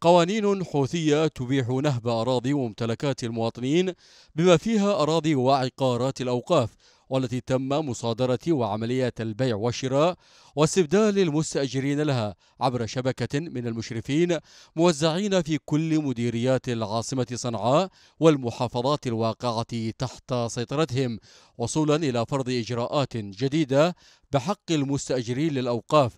قوانين حوثية تبيح نهب أراضي وممتلكات المواطنين بما فيها أراضي وعقارات الأوقاف والتي تم مصادرة وعملية البيع والشراء واستبدال المستأجرين لها عبر شبكة من المشرفين موزعين في كل مديريات العاصمة صنعاء والمحافظات الواقعة تحت سيطرتهم وصولا إلى فرض إجراءات جديدة بحق المستأجرين للأوقاف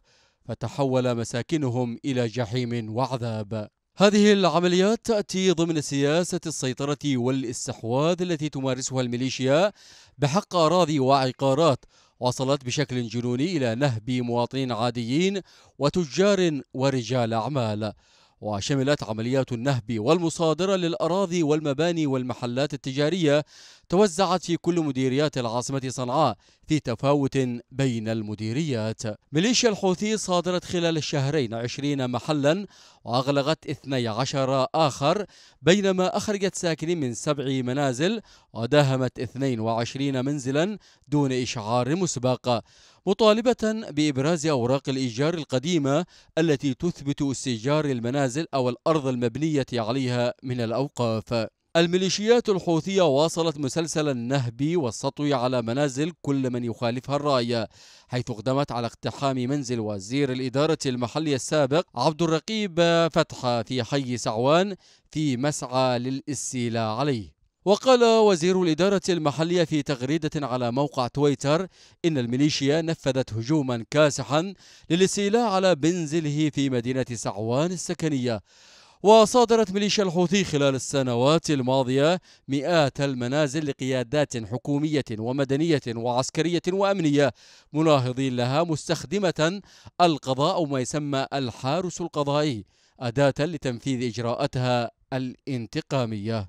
فتحول مساكنهم إلى جحيم وعذاب هذه العمليات تأتي ضمن سياسة السيطرة والاستحواذ التي تمارسها الميليشيا بحق أراضي وعقارات وصلت بشكل جنوني إلى نهب مواطنين عاديين وتجار ورجال أعمال وشملت عمليات النهب والمصادرة للأراضي والمباني والمحلات التجارية توزعت في كل مديريات العاصمة صنعاء في تفاوت بين المديريات ميليشيا الحوثي صادرت خلال الشهرين 20 محلا وأغلقت 12 آخر بينما أخرجت ساكنين من سبع منازل وداهمت 22 منزلا دون إشعار مسبق مطالبة بإبراز أوراق الإيجار القديمة التي تثبت استئجار المنازل أو الأرض المبنية عليها من الأوقاف الميليشيات الحوثية واصلت مسلسل النهب والسطو على منازل كل من يخالفها الرأي حيث اقدمت على اقتحام منزل وزير الإدارة المحلية السابق عبد الرقيب فتحة في حي سعوان في مسعى للاستيلاء عليه وقال وزير الإدارة المحلية في تغريدة على موقع تويتر إن الميليشيا نفذت هجوما كاسحا للاستيلاء على منزله في مدينة سعوان السكنية وصادرت ميليشيا الحوثي خلال السنوات الماضية مئات المنازل لقيادات حكومية ومدنية وعسكرية وأمنية مناهضين لها مستخدمة القضاء أو ما يسمى الحارس القضائي أداة لتنفيذ إجراءاتها الانتقامية